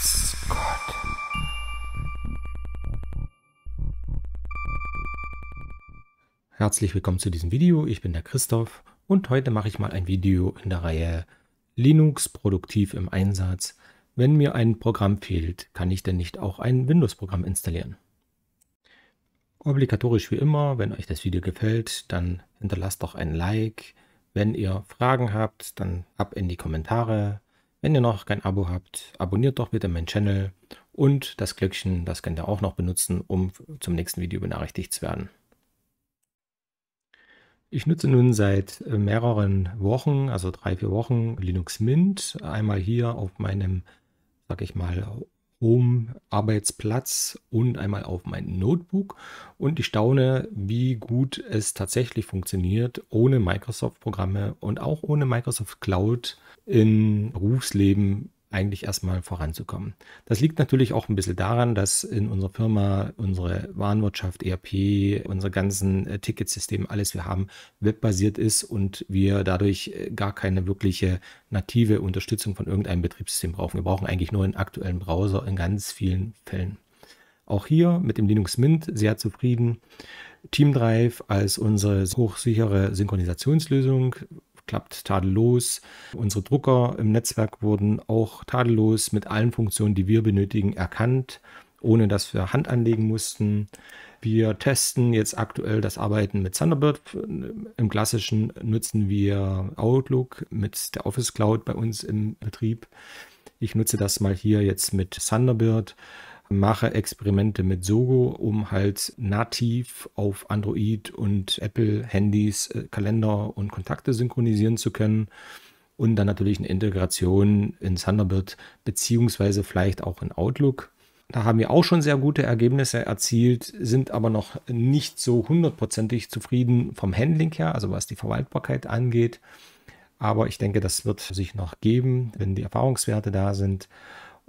Yes, Gott. Herzlich willkommen zu diesem Video. Ich bin der Christoph und heute mache ich mal ein Video in der Reihe Linux produktiv im Einsatz. Wenn mir ein Programm fehlt, kann ich denn nicht auch ein Windows-Programm installieren? Obligatorisch wie immer, wenn euch das Video gefällt, dann hinterlasst doch ein Like. Wenn ihr Fragen habt, dann ab in die Kommentare. Wenn ihr noch kein Abo habt, abonniert doch bitte meinen Channel und das Glöckchen, das könnt ihr auch noch benutzen, um zum nächsten Video benachrichtigt zu werden. Ich nutze nun seit äh, mehreren Wochen, also drei, vier Wochen, Linux Mint. Einmal hier auf meinem, sag ich mal, Home-Arbeitsplatz und einmal auf mein Notebook. Und ich staune, wie gut es tatsächlich funktioniert, ohne Microsoft-Programme und auch ohne Microsoft Cloud im Berufsleben eigentlich erstmal voranzukommen. Das liegt natürlich auch ein bisschen daran, dass in unserer Firma unsere Warenwirtschaft, ERP, unsere ganzen äh, Ticketsysteme, alles wir haben, webbasiert ist und wir dadurch äh, gar keine wirkliche native Unterstützung von irgendeinem Betriebssystem brauchen. Wir brauchen eigentlich nur einen aktuellen Browser in ganz vielen Fällen. Auch hier mit dem Linux Mint sehr zufrieden. Teamdrive als unsere hochsichere Synchronisationslösung klappt tadellos. Unsere Drucker im Netzwerk wurden auch tadellos mit allen Funktionen, die wir benötigen, erkannt, ohne dass wir Hand anlegen mussten. Wir testen jetzt aktuell das Arbeiten mit Thunderbird. Im klassischen nutzen wir Outlook mit der Office Cloud bei uns im Betrieb. Ich nutze das mal hier jetzt mit Thunderbird mache Experimente mit Sogo, um halt nativ auf Android und Apple-Handys äh, Kalender und Kontakte synchronisieren zu können. Und dann natürlich eine Integration in Thunderbird, beziehungsweise vielleicht auch in Outlook. Da haben wir auch schon sehr gute Ergebnisse erzielt, sind aber noch nicht so hundertprozentig zufrieden vom Handling her, also was die Verwaltbarkeit angeht. Aber ich denke, das wird sich noch geben, wenn die Erfahrungswerte da sind.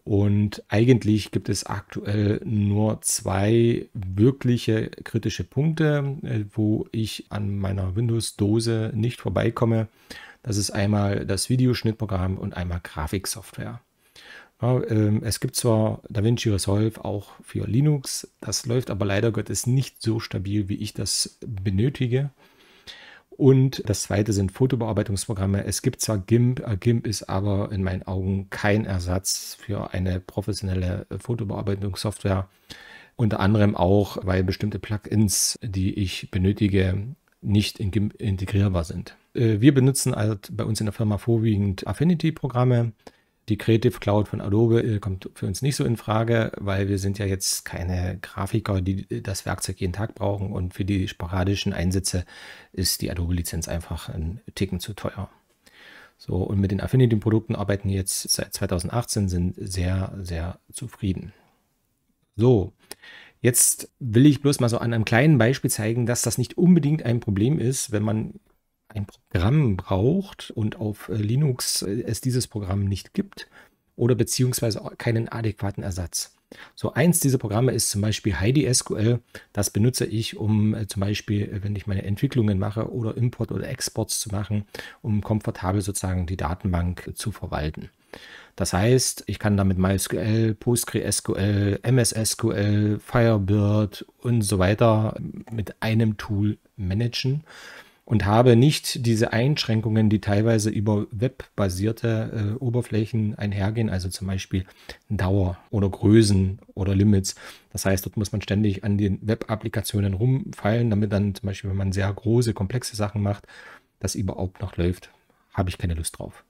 Und eigentlich gibt es aktuell nur zwei wirkliche kritische Punkte, äh, wo ich an meiner Windows-Dose nicht vorbeikomme. Das ist einmal das Videoschnittprogramm und einmal Grafiksoftware. Ja, ähm, es gibt zwar DaVinci Resolve auch für Linux, das läuft aber leider Gottes nicht so stabil, wie ich das benötige. Und das zweite sind Fotobearbeitungsprogramme. Es gibt zwar GIMP, äh, GIMP ist aber in meinen Augen kein Ersatz für eine professionelle äh, Fotobearbeitungssoftware. Unter anderem auch, weil bestimmte Plugins, die ich benötige, nicht in GIMP integrierbar sind. Äh, wir benutzen also bei uns in der Firma vorwiegend Affinity-Programme. Die Creative Cloud von Adobe äh, kommt für uns nicht so in Frage, weil wir sind ja jetzt keine Grafiker, die das Werkzeug jeden Tag brauchen und für die sporadischen Einsätze ist die Adobe-Lizenz einfach ein Ticken zu teuer. So, und mit den Affinity-Produkten arbeiten jetzt seit 2018, sind sehr, sehr zufrieden. So, Jetzt will ich bloß mal so an einem kleinen Beispiel zeigen, dass das nicht unbedingt ein Problem ist, wenn man ein Programm braucht und auf äh, Linux äh, es dieses Programm nicht gibt oder beziehungsweise keinen adäquaten Ersatz. So eins dieser Programme ist zum Beispiel Heidi SQL. Das benutze ich, um äh, zum Beispiel, wenn ich meine Entwicklungen mache oder Import oder Exports zu machen, um komfortabel sozusagen die Datenbank zu verwalten. Das heißt, ich kann damit MySQL, PostgreSQL, MSSQL, Firebird und so weiter mit einem Tool managen und habe nicht diese Einschränkungen, die teilweise über webbasierte äh, Oberflächen einhergehen, also zum Beispiel Dauer oder Größen oder Limits. Das heißt, dort muss man ständig an den Web-Applikationen rumfallen, damit dann zum Beispiel, wenn man sehr große, komplexe Sachen macht, das überhaupt noch läuft. Habe ich keine Lust drauf.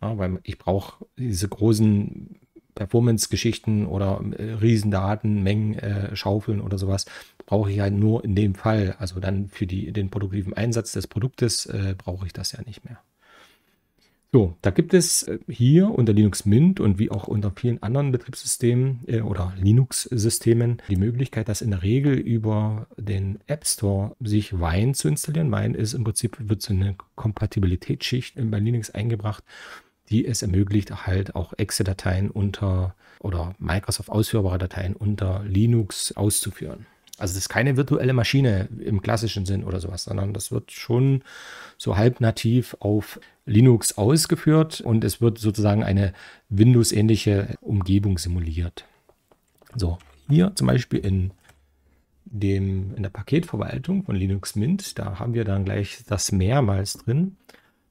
Ja, weil ich brauche diese großen Performance-Geschichten oder äh, Riesendaten, Mengen äh, schaufeln oder sowas, brauche ich ja nur in dem Fall. Also dann für die, den produktiven Einsatz des Produktes äh, brauche ich das ja nicht mehr. So, da gibt es äh, hier unter Linux Mint und wie auch unter vielen anderen Betriebssystemen äh, oder Linux-Systemen die Möglichkeit, das in der Regel über den App Store sich Wine zu installieren. Wine ist im Prinzip, wird so eine Kompatibilitätsschicht bei Linux eingebracht die es ermöglicht, halt auch Exe-Dateien unter oder Microsoft ausführbare Dateien unter Linux auszuführen. Also es ist keine virtuelle Maschine im klassischen Sinn oder sowas, sondern das wird schon so halb nativ auf Linux ausgeführt und es wird sozusagen eine Windows-ähnliche Umgebung simuliert. So, hier zum Beispiel in, dem, in der Paketverwaltung von Linux Mint, da haben wir dann gleich das mehrmals drin.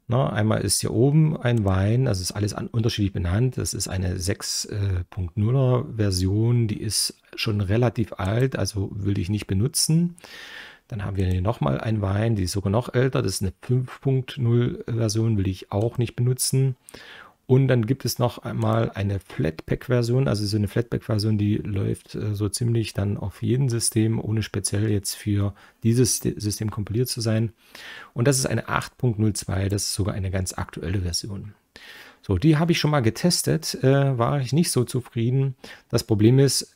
Na, ne? einmal ist hier oben ein Wein, das ist alles an, unterschiedlich benannt. Das ist eine 6.0er äh, Version, die ist schon relativ alt, also will ich nicht benutzen. Dann haben wir hier nochmal ein Wein, die ist sogar noch älter. Das ist eine 5.0 Version, will ich auch nicht benutzen. Und dann gibt es noch einmal eine Flatpak-Version, also so eine Flatpak-Version, die läuft äh, so ziemlich dann auf jedem System, ohne speziell jetzt für dieses System kompiliert zu sein. Und das ist eine 8.02, das ist sogar eine ganz aktuelle Version. So, die habe ich schon mal getestet, äh, war ich nicht so zufrieden. Das Problem ist,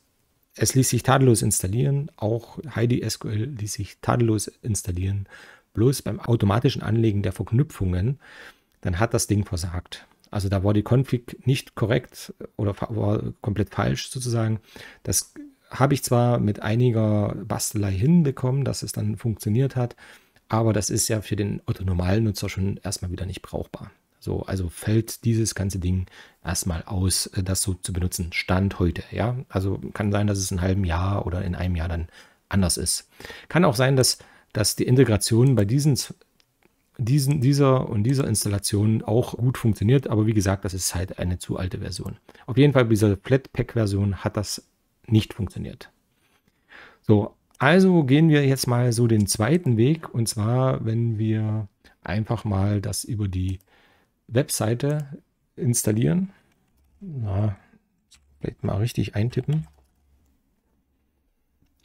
es ließ sich tadellos installieren, auch Heidi SQL ließ sich tadellos installieren. Bloß beim automatischen Anlegen der Verknüpfungen, dann hat das Ding versagt. Also da war die Config nicht korrekt oder war komplett falsch sozusagen. Das habe ich zwar mit einiger Bastelei hinbekommen, dass es dann funktioniert hat, aber das ist ja für den autonomalen Nutzer schon erstmal wieder nicht brauchbar. So, also fällt dieses ganze Ding erstmal aus, äh, das so zu benutzen. Stand heute, ja. Also kann sein, dass es in einem halben Jahr oder in einem Jahr dann anders ist. Kann auch sein, dass, dass die Integration bei diesen diesen, dieser und dieser Installation auch gut funktioniert. Aber wie gesagt, das ist halt eine zu alte Version. Auf jeden Fall bei dieser Flatpak-Version hat das nicht funktioniert. So, also gehen wir jetzt mal so den zweiten Weg. Und zwar, wenn wir einfach mal das über die Webseite installieren. Na, vielleicht mal richtig eintippen.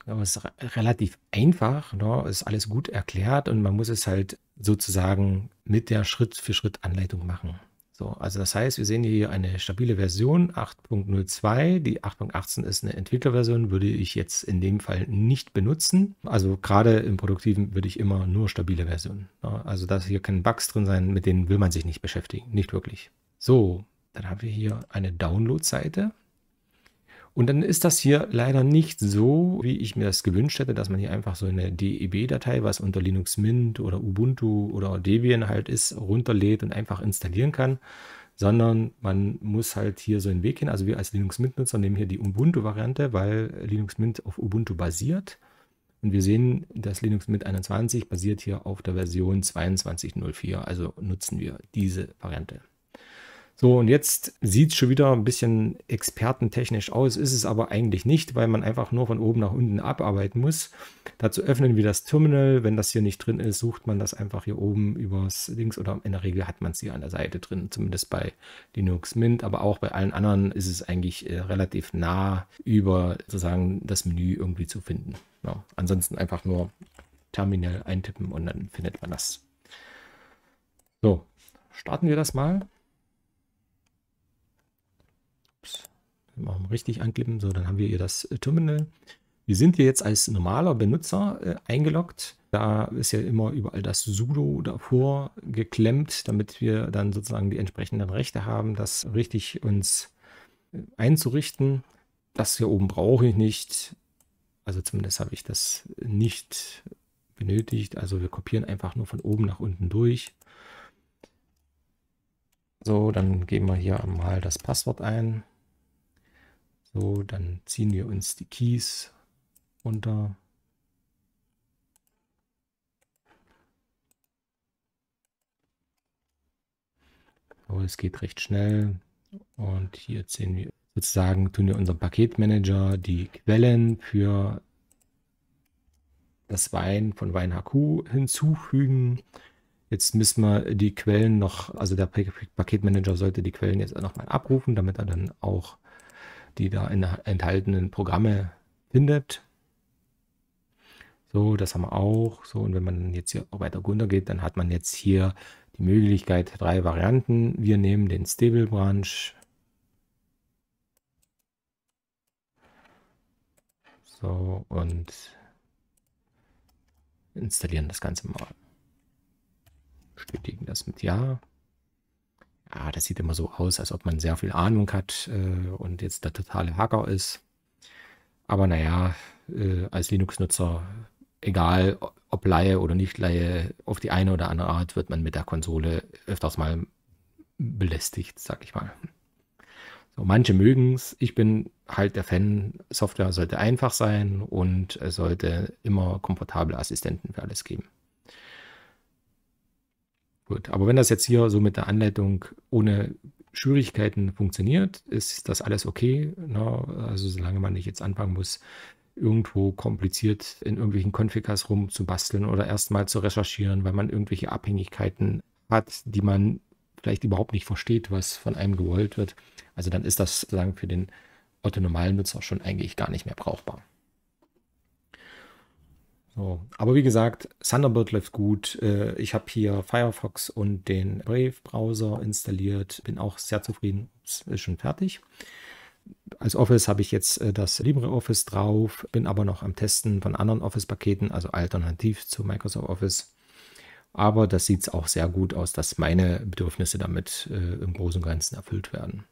Aber es ist relativ einfach, ne? ist alles gut erklärt und man muss es halt sozusagen mit der Schritt-für-Schritt-Anleitung machen. So, also das heißt, wir sehen hier eine stabile Version 8.02. Die 8.18 ist eine Entwicklerversion, würde ich jetzt in dem Fall nicht benutzen. Also gerade im Produktiven würde ich immer nur stabile Versionen. Ne? Also dass hier können Bugs drin sein, mit denen will man sich nicht beschäftigen, nicht wirklich. So, dann haben wir hier eine Download-Seite. Und dann ist das hier leider nicht so, wie ich mir das gewünscht hätte, dass man hier einfach so eine DEB-Datei, was unter Linux Mint oder Ubuntu oder Debian halt ist, runterlädt und einfach installieren kann, sondern man muss halt hier so einen Weg hin. Also wir als Linux Mint-Nutzer nehmen hier die Ubuntu-Variante, weil Linux Mint auf Ubuntu basiert. Und wir sehen, dass Linux Mint 21 basiert hier auf der Version 22.04, also nutzen wir diese Variante. So, und jetzt sieht es schon wieder ein bisschen expertentechnisch aus, ist es aber eigentlich nicht, weil man einfach nur von oben nach unten abarbeiten muss. Dazu öffnen wir das Terminal. Wenn das hier nicht drin ist, sucht man das einfach hier oben übers Links oder in der Regel hat man es hier an der Seite drin, zumindest bei Linux Mint, aber auch bei allen anderen ist es eigentlich äh, relativ nah über sozusagen das Menü irgendwie zu finden. Ja, ansonsten einfach nur Terminal eintippen und dann findet man das. So, starten wir das mal. Machen richtig anklippen. So, dann haben wir hier das äh, Terminal. Wir sind hier jetzt als normaler Benutzer äh, eingeloggt. Da ist ja immer überall das Sudo davor geklemmt, damit wir dann sozusagen die entsprechenden Rechte haben, das richtig uns äh, einzurichten. Das hier oben brauche ich nicht. Also zumindest habe ich das nicht benötigt. Also wir kopieren einfach nur von oben nach unten durch. So, dann geben wir hier mal das Passwort ein. So, dann ziehen wir uns die Keys runter. So, es geht recht schnell. Und hier sehen wir sozusagen, tun wir unserem Paketmanager die Quellen für das Wein von WeinHQ hinzufügen. Jetzt müssen wir die Quellen noch, also der Paketmanager sollte die Quellen jetzt nochmal abrufen, damit er dann auch die da enthaltenen Programme findet. So, das haben wir auch. So, und wenn man jetzt hier weiter runter geht, dann hat man jetzt hier die Möglichkeit, drei Varianten. Wir nehmen den Stable Branch. So, und installieren das Ganze mal. Bestätigen das mit Ja ja, ah, das sieht immer so aus, als ob man sehr viel Ahnung hat äh, und jetzt der totale Hacker ist. Aber naja, äh, als Linux-Nutzer, egal ob Laie oder nicht Laie, auf die eine oder andere Art wird man mit der Konsole öfters mal belästigt, sag ich mal. So, manche mögen es. Ich bin halt der Fan, Software sollte einfach sein und es sollte immer komfortable Assistenten für alles geben. Gut, aber wenn das jetzt hier so mit der Anleitung ohne Schwierigkeiten funktioniert, ist das alles okay. Na, ne? also solange man nicht jetzt anfangen muss, irgendwo kompliziert in irgendwelchen Konfigas rumzubasteln oder erstmal zu recherchieren, weil man irgendwelche Abhängigkeiten hat, die man vielleicht überhaupt nicht versteht, was von einem gewollt wird. Also dann ist das sozusagen für den Otto-Normalen Nutzer schon eigentlich gar nicht mehr brauchbar. So. Aber wie gesagt, Thunderbird läuft gut. Äh, ich habe hier Firefox und den Brave-Browser installiert. Bin auch sehr zufrieden. Es ist schon fertig. Als Office habe ich jetzt äh, das LibreOffice drauf, bin aber noch am Testen von anderen Office-Paketen, also alternativ zu Microsoft Office. Aber das sieht auch sehr gut aus, dass meine Bedürfnisse damit äh, im Großen und Ganzen erfüllt werden.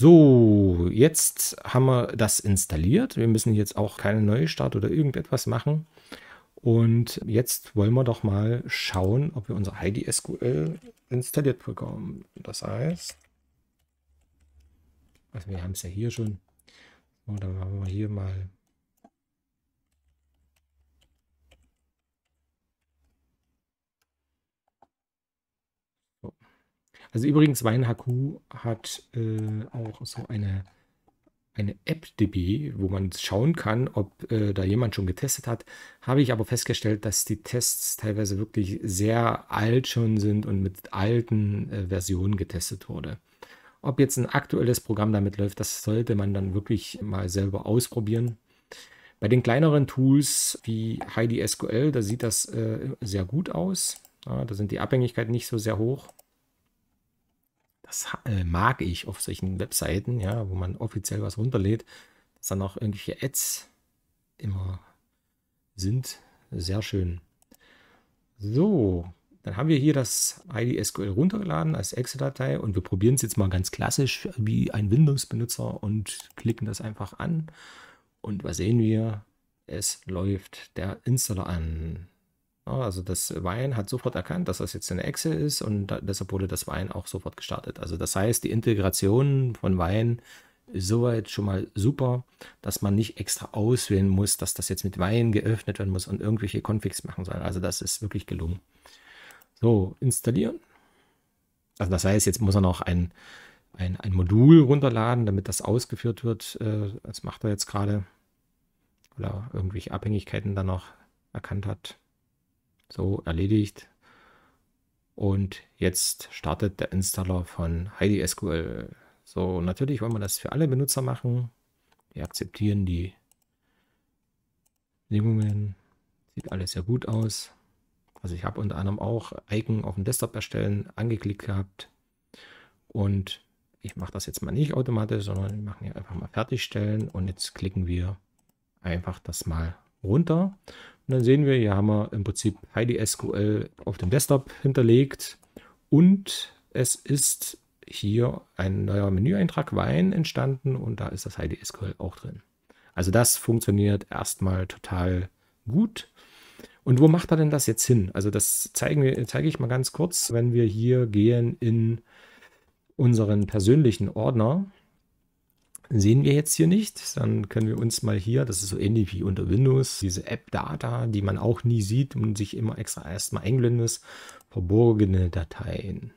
So, jetzt haben wir das installiert. Wir müssen jetzt auch keinen Neustart oder irgendetwas machen. Und jetzt wollen wir doch mal schauen, ob wir unser IDSQL installiert bekommen. Das heißt, also wir haben es ja hier schon. So, dann machen wir hier mal Also übrigens, WeinHQ hat äh, auch so eine, eine App-DB, wo man schauen kann, ob äh, da jemand schon getestet hat. Habe ich aber festgestellt, dass die Tests teilweise wirklich sehr alt schon sind und mit alten äh, Versionen getestet wurde. Ob jetzt ein aktuelles Programm damit läuft, das sollte man dann wirklich mal selber ausprobieren. Bei den kleineren Tools wie Heidi SQL, da sieht das äh, sehr gut aus. Ja, da sind die Abhängigkeiten nicht so sehr hoch. Das äh, mag ich auf solchen Webseiten, ja, wo man offiziell was runterlädt, dass dann auch irgendwelche Ads immer sind. Sehr schön. So, dann haben wir hier das IDSQL runtergeladen als Excel-Datei und wir probieren es jetzt mal ganz klassisch wie ein Windows-Benutzer und klicken das einfach an. Und was sehen wir? Es läuft der Installer an. Also das Wine hat sofort erkannt, dass das jetzt eine Excel ist und da, deshalb wurde das Wine auch sofort gestartet. Also das heißt, die Integration von Wine ist soweit schon mal super, dass man nicht extra auswählen muss, dass das jetzt mit Wine geöffnet werden muss und irgendwelche Configs machen soll. Also das ist wirklich gelungen. So, installieren. Also das heißt, jetzt muss er noch ein, ein, ein Modul runterladen, damit das ausgeführt wird. Äh, das macht er jetzt gerade. Oder irgendwelche Abhängigkeiten dann noch erkannt hat. So, erledigt. Und jetzt startet der Installer von Heidi SQL. So, natürlich wollen wir das für alle Benutzer machen. Wir akzeptieren die Bedingungen. Sieht alles sehr gut aus. Also ich habe unter anderem auch Icon auf dem Desktop erstellen angeklickt gehabt. Und ich mache das jetzt mal nicht automatisch, sondern wir machen hier einfach mal fertigstellen. Und jetzt klicken wir einfach das mal runter. Und dann sehen wir, hier haben wir im Prinzip Heidi SQL auf dem Desktop hinterlegt und es ist hier ein neuer Menüeintrag Wein entstanden und da ist das Heidi SQL auch drin. Also das funktioniert erstmal total gut. Und wo macht er denn das jetzt hin? Also das zeigen wir, zeige ich mal ganz kurz, wenn wir hier gehen in unseren persönlichen Ordner sehen wir jetzt hier nicht. Dann können wir uns mal hier, das ist so ähnlich wie unter Windows, diese App-Data, die man auch nie sieht und sich immer extra erstmal einblenden muss, verborgene Dateien.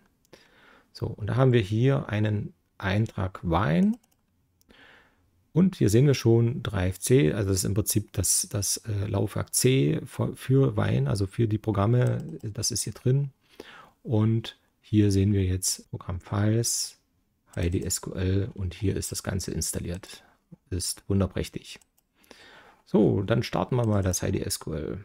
So, und da haben wir hier einen Eintrag Wein. Und hier sehen wir schon 3FC, also das ist im Prinzip das, das äh, Laufwerk C für, für Wein, also für die Programme, das ist hier drin. Und hier sehen wir jetzt Programm Files, SQL und hier ist das Ganze installiert. Ist wunderprächtig. So, dann starten wir mal das SQL.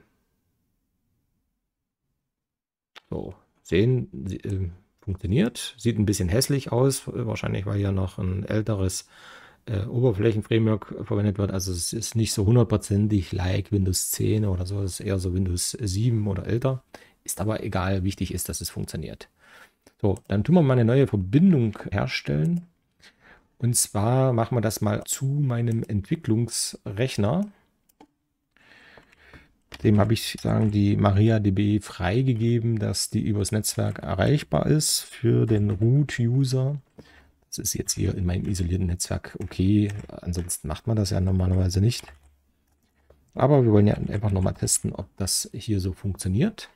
So, sehen, äh, funktioniert. Sieht ein bisschen hässlich aus, wahrscheinlich weil hier noch ein älteres äh, Oberflächenframework verwendet wird. Also es ist nicht so hundertprozentig like Windows 10 oder so, es ist eher so Windows 7 oder älter. Ist aber egal, wichtig ist, dass es funktioniert. So, dann tun wir mal eine neue Verbindung herstellen. Und zwar machen wir das mal zu meinem Entwicklungsrechner. Dem habe ich sagen die MariaDB freigegeben, dass die übers Netzwerk erreichbar ist für den Root-User. Das ist jetzt hier in meinem isolierten Netzwerk okay. Ansonsten macht man das ja normalerweise nicht. Aber wir wollen ja einfach nochmal testen, ob das hier so funktioniert.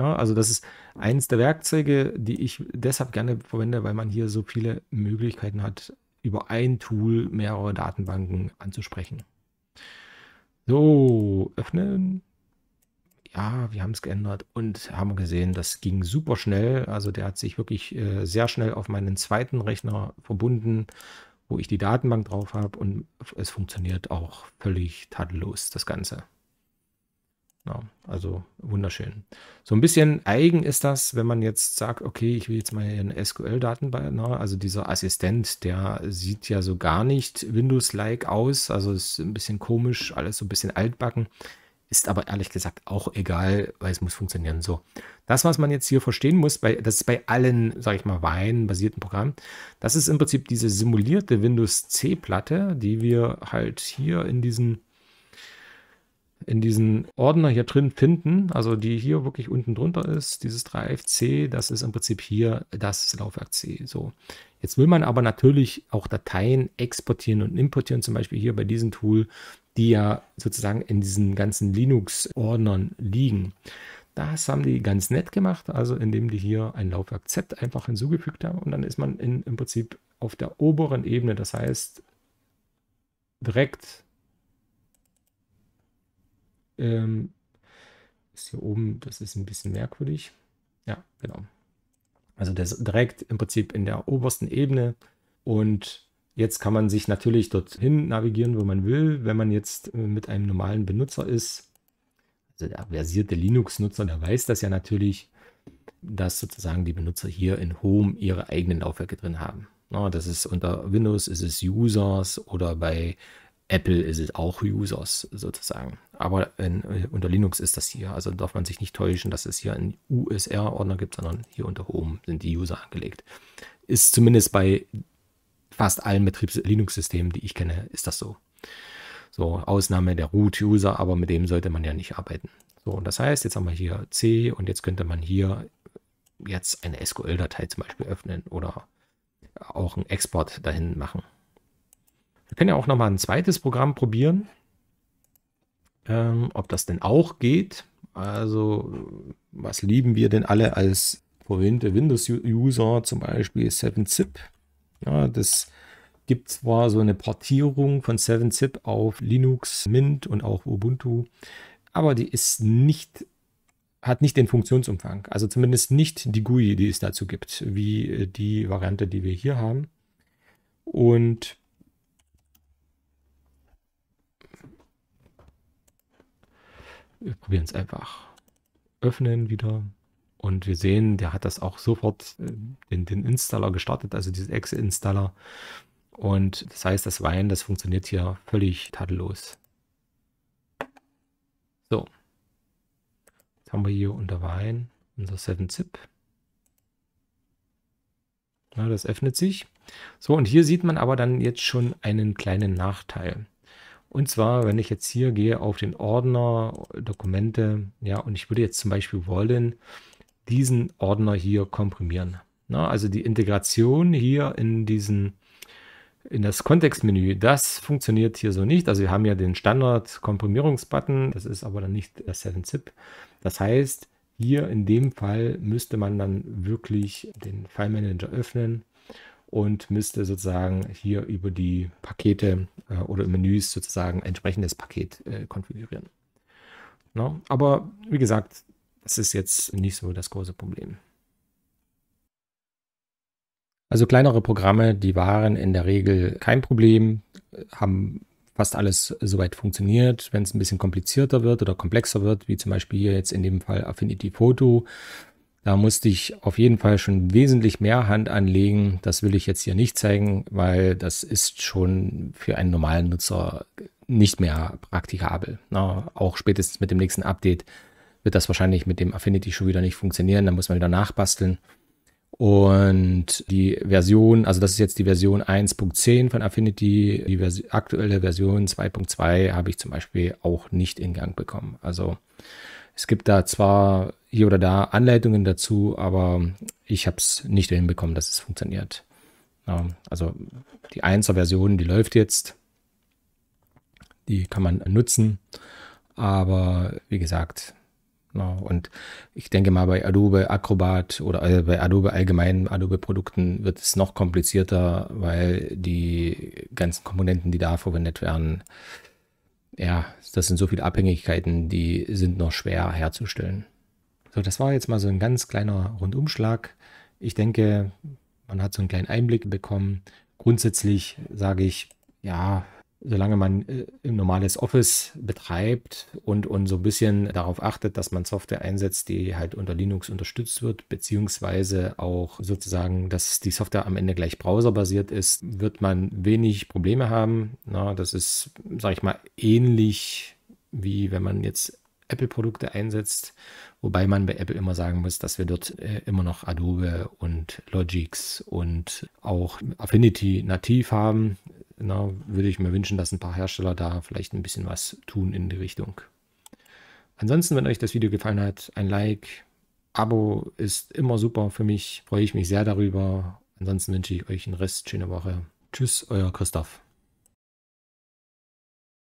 Ja, ne? also das ist eines der Werkzeuge, die ich deshalb gerne verwende, weil man hier so viele Möglichkeiten hat, über ein Tool mehrere Datenbanken anzusprechen. So, öffnen. Ja, wir haben es geändert und haben gesehen, das ging super schnell. Also der hat sich wirklich äh, sehr schnell auf meinen zweiten Rechner verbunden, wo ich die Datenbank drauf habe und es funktioniert auch völlig tadellos, das Ganze. Ja, also wunderschön. So ein bisschen eigen ist das, wenn man jetzt sagt, okay, ich will jetzt mal hier eine SQL-Datenbank, ne? daten also dieser Assistent, der sieht ja so gar nicht Windows-like aus, also ist ein bisschen komisch, alles so ein bisschen altbacken, ist aber ehrlich gesagt auch egal, weil es muss funktionieren. So, das, was man jetzt hier verstehen muss, bei, das ist bei allen, sage ich mal, Wine-basierten Programmen, das ist im Prinzip diese simulierte Windows C-Platte, die wir halt hier in diesen in diesen Ordner hier drin finden, also die hier wirklich unten drunter ist, dieses 3FC, das ist im Prinzip hier das Laufwerk C. So, jetzt will man aber natürlich auch Dateien exportieren und importieren, zum Beispiel hier bei diesem Tool, die ja sozusagen in diesen ganzen Linux-Ordnern liegen. Das haben die ganz nett gemacht, also indem die hier ein Laufwerk Z einfach hinzugefügt haben und dann ist man in, im Prinzip auf der oberen Ebene, das heißt direkt ähm, ist hier oben, das ist ein bisschen merkwürdig. Ja, genau. Also der ist direkt im Prinzip in der obersten Ebene und jetzt kann man sich natürlich dorthin navigieren, wo man will. Wenn man jetzt äh, mit einem normalen Benutzer ist, also der versierte Linux-Nutzer, der weiß das ja natürlich, dass sozusagen die Benutzer hier in Home ihre eigenen Laufwerke drin haben. Das ist unter Windows, ist es Users oder bei Apple ist es auch Users sozusagen. Aber in, äh, unter Linux ist das hier. Also darf man sich nicht täuschen, dass es hier einen USR-Ordner gibt, sondern hier unter Home sind die User angelegt. Ist zumindest bei fast allen Betriebs-Linux-Systemen, die ich kenne, ist das so. So, Ausnahme der Root-User, aber mit dem sollte man ja nicht arbeiten. So, und das heißt, jetzt haben wir hier C und jetzt könnte man hier jetzt eine SQL-Datei zum Beispiel öffnen oder auch einen Export dahin machen. Wir können ja auch nochmal ein zweites Programm probieren, ähm, ob das denn auch geht. Also, was lieben wir denn alle als verwöhnte Windows-User, zum Beispiel 7-Zip? Ja, das gibt zwar so eine Portierung von 7-Zip auf Linux, Mint und auch Ubuntu, aber die ist nicht hat nicht den Funktionsumfang, also zumindest nicht die GUI, die es dazu gibt, wie äh, die Variante, die wir hier haben. Und Wir probieren es einfach. Öffnen wieder. Und wir sehen, der hat das auch sofort äh, den, den Installer gestartet, also diesen Exe-Installer. Und das heißt, das Wein, das funktioniert hier völlig tadellos. So. Jetzt haben wir hier unter Wein unser 7-Zip. Ja, das öffnet sich. So, und hier sieht man aber dann jetzt schon einen kleinen Nachteil. Und zwar, wenn ich jetzt hier gehe auf den Ordner Dokumente, ja, und ich würde jetzt zum Beispiel wollen, diesen Ordner hier komprimieren. Na, also die Integration hier in diesen in das Kontextmenü, das funktioniert hier so nicht. Also wir haben ja den Standard-Komprimierungsbutton, das ist aber dann nicht der 7-Zip. Das heißt, hier in dem Fall müsste man dann wirklich den File Manager öffnen und müsste sozusagen hier über die Pakete äh, oder Menüs sozusagen entsprechendes Paket äh, konfigurieren. No? Ne? Aber wie gesagt, das ist jetzt nicht so das große Problem. Also kleinere Programme, die waren in der Regel kein Problem, haben fast alles soweit funktioniert. Wenn es ein bisschen komplizierter wird oder komplexer wird, wie zum Beispiel hier jetzt in dem Fall Affinity Photo, da musste ich auf jeden Fall schon wesentlich mehr Hand anlegen. Das will ich jetzt hier nicht zeigen, weil das ist schon für einen normalen Nutzer nicht mehr praktikabel. Na, auch spätestens mit dem nächsten Update wird das wahrscheinlich mit dem Affinity schon wieder nicht funktionieren. Da muss man wieder nachbasteln. Und die Version, also das ist jetzt die Version 1.10 von Affinity. Die Vers aktuelle Version 2.2 habe ich zum Beispiel auch nicht in Gang bekommen. Also es gibt da zwar hier oder da Anleitungen dazu, aber ich habe es nicht hinbekommen, dass es funktioniert. Also die 1er Version, die läuft jetzt. Die kann man nutzen. Aber wie gesagt, und ich denke mal bei Adobe Acrobat oder äh, bei Adobe allgemeinen Adobe-Produkten wird es noch komplizierter, weil die ganzen Komponenten, die da verwendet werden, ja, das sind so viele Abhängigkeiten, die sind noch schwer herzustellen. So, das war jetzt mal so ein ganz kleiner Rundumschlag. Ich denke, man hat so einen kleinen Einblick bekommen. Grundsätzlich sage ich, ja, solange man äh, ein normales Office betreibt und, und so ein bisschen darauf achtet, dass man Software einsetzt, die halt unter Linux unterstützt wird, beziehungsweise auch sozusagen, dass die Software am Ende gleich browserbasiert ist, wird man wenig Probleme haben. Na, das ist, sage ich mal, ähnlich wie wenn man jetzt Apple-Produkte einsetzt. Wobei man bei Apple immer sagen muss, dass wir dort äh, immer noch Adobe und Logix und auch Affinity nativ haben. Na, würde ich mir wünschen, dass ein paar Hersteller da vielleicht ein bisschen was tun in die Richtung. Ansonsten, wenn euch das Video gefallen hat, ein Like, Abo ist immer super für mich, freue ich mich sehr darüber. Ansonsten wünsche ich euch einen Rest, schöne Woche. Tschüss, euer Christoph.